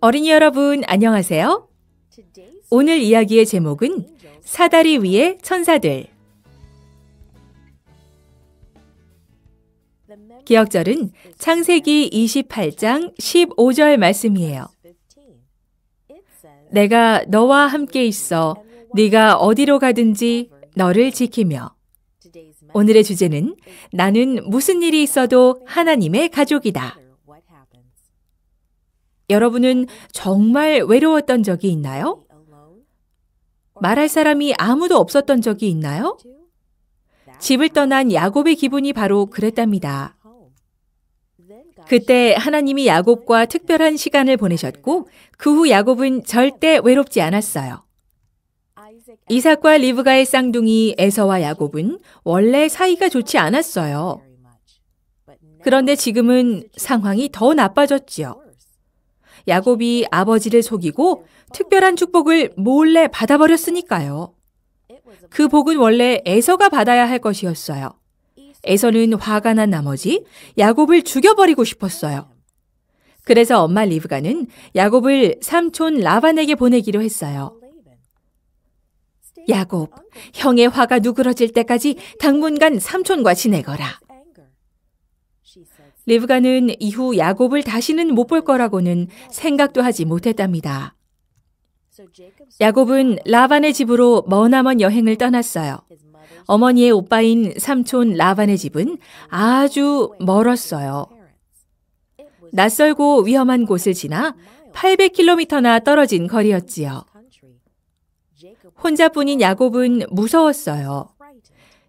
어린이 여러분, 안녕하세요. 오늘 이야기의 제목은 사다리 위에 천사들. 기억절은 창세기 28장 15절 말씀이에요. 내가 너와 함께 있어 네가 어디로 가든지 너를 지키며 오늘의 주제는 나는 무슨 일이 있어도 하나님의 가족이다. 여러분은 정말 외로웠던 적이 있나요? 말할 사람이 아무도 없었던 적이 있나요? 집을 떠난 야곱의 기분이 바로 그랬답니다. 그때 하나님이 야곱과 특별한 시간을 보내셨고 그 후 야곱은 절대 외롭지 않았어요. 이삭과 리브가의 쌍둥이 에서와 야곱은 원래 사이가 좋지 않았어요. 그런데 지금은 상황이 더 나빠졌지요. 야곱이 아버지를 속이고 특별한 축복을 몰래 받아버렸으니까요. 그 복은 원래 에서가 받아야 할 것이었어요. 에서는 화가 난 나머지 야곱을 죽여버리고 싶었어요. 그래서 엄마 리브가는 야곱을 삼촌 라반에게 보내기로 했어요. 야곱, 형의 화가 누그러질 때까지 당분간 삼촌과 지내거라. 리브가는 이후 야곱을 다시는 못 볼 거라고는 생각도 하지 못했답니다. 야곱은 라반의 집으로 머나먼 여행을 떠났어요. 어머니의 오빠인 삼촌 라반의 집은 아주 멀었어요. 낯설고 위험한 곳을 지나 800km나 떨어진 거리였지요. 혼자뿐인 야곱은 무서웠어요.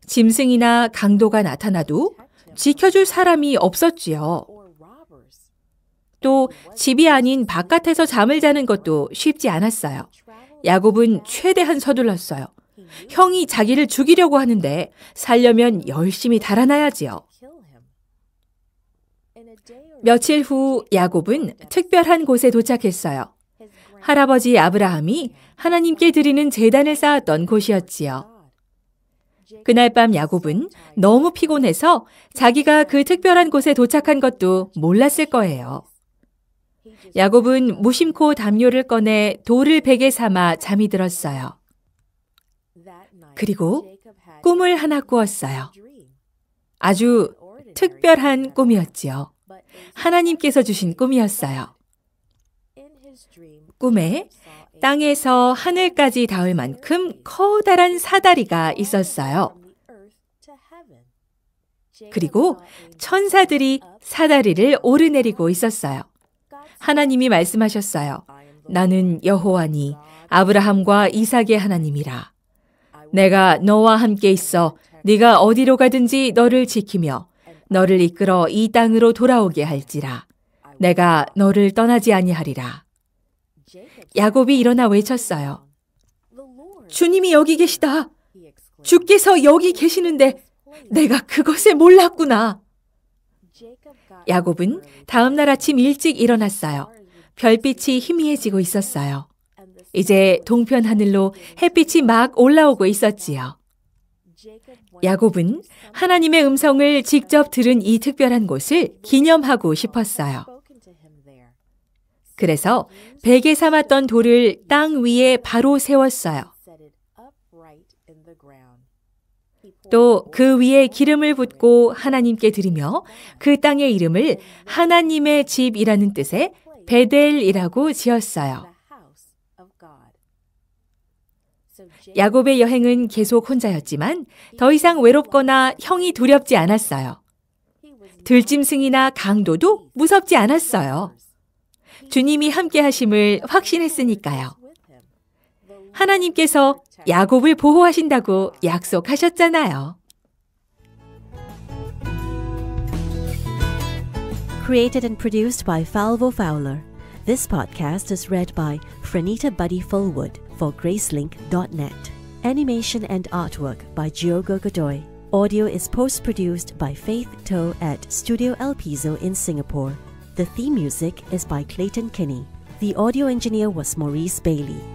짐승이나 강도가 나타나도 지켜줄 사람이 없었지요. 또 집이 아닌 바깥에서 잠을 자는 것도 쉽지 않았어요. 야곱은 최대한 서둘렀어요. 형이 자기를 죽이려고 하는데 살려면 열심히 달아나야지요. 며칠 후 야곱은 특별한 곳에 도착했어요. 할아버지 아브라함이 하나님께 드리는 재단을 쌓았던 곳이었지요. 그날 밤 야곱은 너무 피곤해서 자기가 그 특별한 곳에 도착한 것도 몰랐을 거예요. 야곱은 무심코 담요를 꺼내 돌을 베개 삼아 잠이 들었어요. 그리고 꿈을 하나 꾸었어요. 아주 특별한 꿈이었지요. 하나님께서 주신 꿈이었어요. 꿈에 땅에서 하늘까지 닿을 만큼 커다란 사다리가 있었어요. 그리고 천사들이 사다리를 오르내리고 있었어요. 하나님이 말씀하셨어요. 나는 여호와니 아브라함과 이삭의 하나님이라. 내가 너와 함께 있어 네가 어디로 가든지 너를 지키며 너를 이끌어 이 땅으로 돌아오게 할지라. 내가 너를 떠나지 아니하리라. 야곱이 일어나 외쳤어요. 주님이 여기 계시다. 주께서 여기 계시는데 내가 그것을 몰랐구나. 야곱은 다음 날 아침 일찍 일어났어요. 별빛이 희미해지고 있었어요. 이제 동편 하늘로 햇빛이 막 올라오고 있었지요. 야곱은 하나님의 음성을 직접 들은 이 특별한 곳을 기념하고 싶었어요. 그래서 베개 삼았던 돌을 땅 위에 바로 세웠어요. 또 그 위에 기름을 붓고 하나님께 드리며 그 땅의 이름을 하나님의 집이라는 뜻의 베델이라고 지었어요. 야곱의 여행은 계속 혼자였지만 더 이상 외롭거나 형이 두렵지 않았어요. 들짐승이나 강도도 무섭지 않았어요. 주님이 함께 하심을 확신했으니까요. 하나님께서 야곱을 보호하신다고 약속하셨잖아요. Created and produced by Falvo Fowler. This podcast is read by Franita Buddy Fullwood for Gracelink.net. Animation and artwork by Giogo Godoy. Audio is post produced by Faith Toe at Studio El Piso in Singapore. The theme music is by Clayton Kinney. The audio engineer was Maurice Bailey.